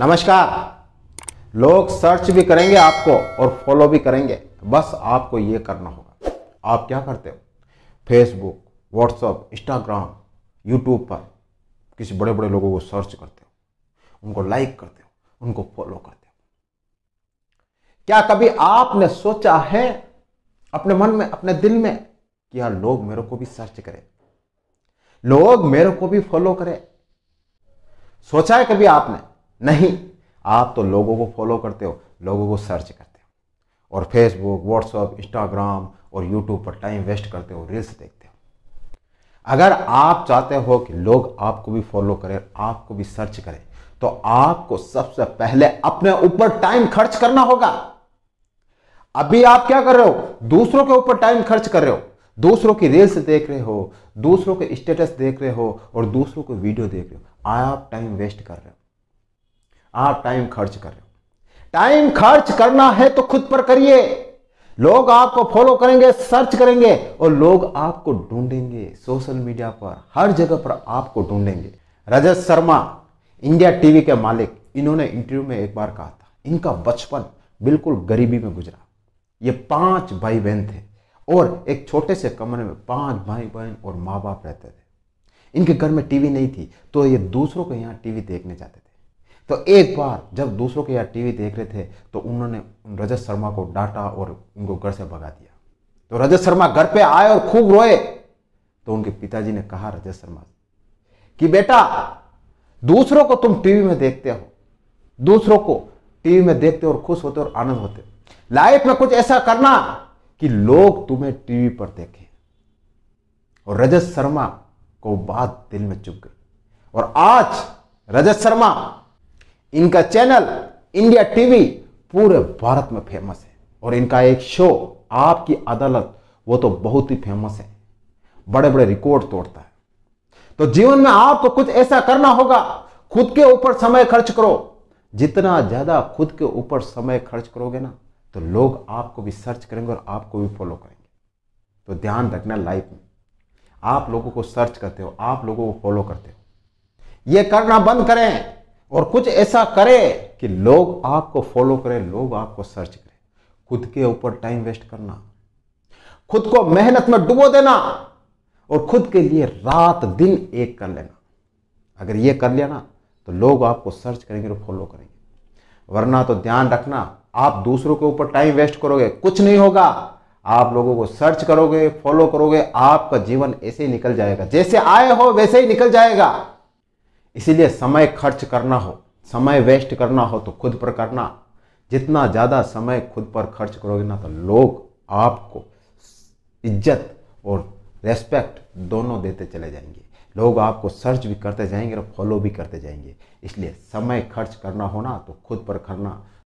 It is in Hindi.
नमस्कार लोग सर्च भी करेंगे आपको और फॉलो भी करेंगे बस आपको ये करना होगा आप क्या करते हो फेसबुक व्हाट्सअप इंस्टाग्राम यूट्यूब पर किसी बड़े बड़े लोगों को सर्च करते हो उनको लाइक करते हो उनको फॉलो करते हो क्या कभी आपने सोचा है अपने मन में अपने दिल में कि यार लोग मेरे को भी सर्च करें लोग मेरे को भी फॉलो करें सोचा है कभी आपने नहीं आप तो लोगों को फॉलो करते हो लोगों को सर्च करते हो और फेसबुक व्हाट्सअप इंस्टाग्राम और यूट्यूब पर टाइम वेस्ट करते हो रील्स देखते हो अगर आप चाहते हो कि लोग आपको भी फॉलो करें आपको भी सर्च करें तो आपको सबसे पहले अपने ऊपर टाइम खर्च करना होगा अभी आप क्या कर रहे हो दूसरों के ऊपर टाइम खर्च कर रहे हो दूसरों की रील्स देख रहे हो दूसरों के स्टेटस देख रहे हो और दूसरों को वीडियो देख रहे हो आप टाइम वेस्ट कर रहे हो आप टाइम खर्च कर रहे हो टाइम खर्च करना है तो खुद पर करिए लोग आपको फॉलो करेंगे सर्च करेंगे और लोग आपको ढूंढेंगे सोशल मीडिया पर हर जगह पर आपको ढूंढेंगे रजत शर्मा इंडिया टीवी के मालिक इन्होंने इंटरव्यू में एक बार कहा था इनका बचपन बिल्कुल गरीबी में गुजरा ये पांच भाई बहन थे और एक छोटे से कमरे में पांच भाई बहन और माँ बाप रहते थे इनके घर में टीवी नहीं थी तो ये दूसरों के यहाँ टीवी देखने जाते थे तो एक बार जब दूसरों के यहाँ टीवी देख रहे थे तो उन्होंने रजत शर्मा को डांटा और उनको घर से भगा दिया तो रजत शर्मा घर पे आए और खूब रोए तो उनके पिताजी ने कहा रजत शर्मा कि बेटा दूसरों को तुम टीवी में देखते हो दूसरों को टीवी में देखते और खुश होते और आनंद होते लाइफ में कुछ ऐसा करना कि लोग तुम्हें टीवी पर देखें और रजत शर्मा को बात दिल में चुप गई और आज रजत शर्मा इनका चैनल इंडिया टीवी पूरे भारत में फेमस है और इनका एक शो आपकी अदालत वो तो बहुत ही फेमस है बड़े बड़े रिकॉर्ड तोड़ता है तो जीवन में आपको कुछ ऐसा करना होगा खुद के ऊपर समय खर्च करो जितना ज्यादा खुद के ऊपर समय खर्च करोगे ना तो लोग आपको भी सर्च करेंगे और आपको भी फॉलो करेंगे तो ध्यान रखना लाइफ में आप लोगों को सर्च करते हो आप लोगों को फॉलो करते हो यह करना बंद करें और कुछ ऐसा करें कि लोग आपको फॉलो करें लोग आपको सर्च करें खुद के ऊपर टाइम वेस्ट करना खुद को मेहनत में डुबो देना और खुद के लिए रात दिन एक कर लेना अगर ये कर लिया ना तो लोग आपको सर्च करेंगे और फॉलो करेंगे वरना तो ध्यान रखना आप दूसरों के ऊपर टाइम वेस्ट करोगे कुछ नहीं होगा आप लोगों को सर्च करोगे फॉलो करोगे आपका जीवन ऐसे ही निकल जाएगा जैसे आए हो वैसे ही निकल जाएगा इसीलिए समय खर्च करना हो समय वेस्ट करना हो तो खुद पर करना जितना ज़्यादा समय खुद पर खर्च करोगे ना तो लोग आपको इज्जत और रेस्पेक्ट दोनों देते चले जाएंगे लोग आपको सर्च भी करते जाएंगे और फॉलो भी करते जाएंगे इसलिए समय खर्च करना हो ना तो खुद पर करना